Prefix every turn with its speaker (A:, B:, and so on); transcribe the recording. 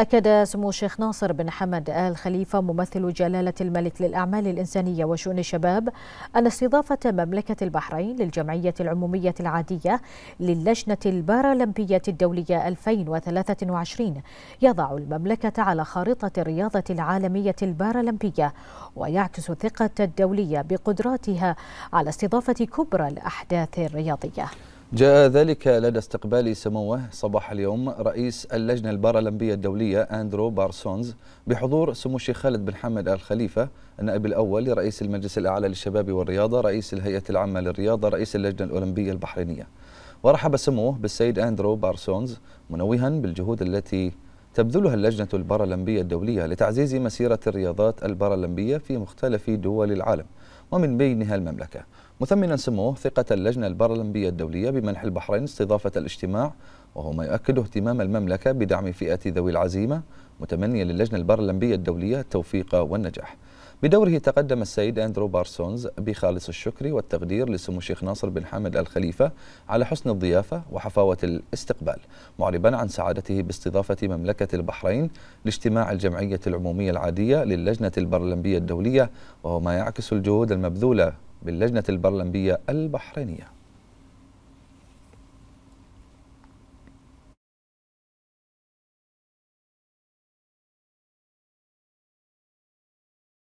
A: أكد سمو الشيخ ناصر بن حمد آل خليفة ممثل جلالة الملك للأعمال الإنسانية وشؤون الشباب أن استضافة مملكة البحرين للجمعية العمومية العادية للجنة البارالمبية الدولية 2023 يضع المملكة على خارطة الرياضة العالمية البارالمبية ويعكس ثقة الدولية بقدراتها على استضافة كبرى الأحداث الرياضية
B: جاء ذلك لدى استقبال سموه صباح اليوم رئيس اللجنة البارالمبية الدولية أندرو بارسونز بحضور سمو الشيخ خالد بن حمد آل خليفة النائب الأول لرئيس المجلس الأعلى للشباب والرياضة رئيس الهيئة العامة للرياضة رئيس اللجنة الأولمبية البحرينية ورحب سموه بالسيد أندرو بارسونز منوها بالجهود التي تبذلها اللجنة البارالمبية الدولية لتعزيز مسيرة الرياضات البارالمبية في مختلف دول العالم ومن بينها المملكة مثمنا سموه ثقة اللجنة البارالمبية الدولية بمنح البحرين استضافة الاجتماع وهو ما يؤكد اهتمام المملكة بدعم فئة ذوي العزيمة متمنيا للجنة البارالمبية الدولية التوفيق والنجاح بدوره تقدم السيد أندرو بارسونز بخالص الشكر والتقدير لسمو الشيخ ناصر بن حمد الخليفة على حسن الضيافة وحفاوة الاستقبال معربا عن سعادته باستضافة مملكة البحرين لاجتماع الجمعية العمومية العادية للجنة البرلمبية الدولية وهو ما يعكس الجهود المبذولة باللجنة البرلمبية البحرينية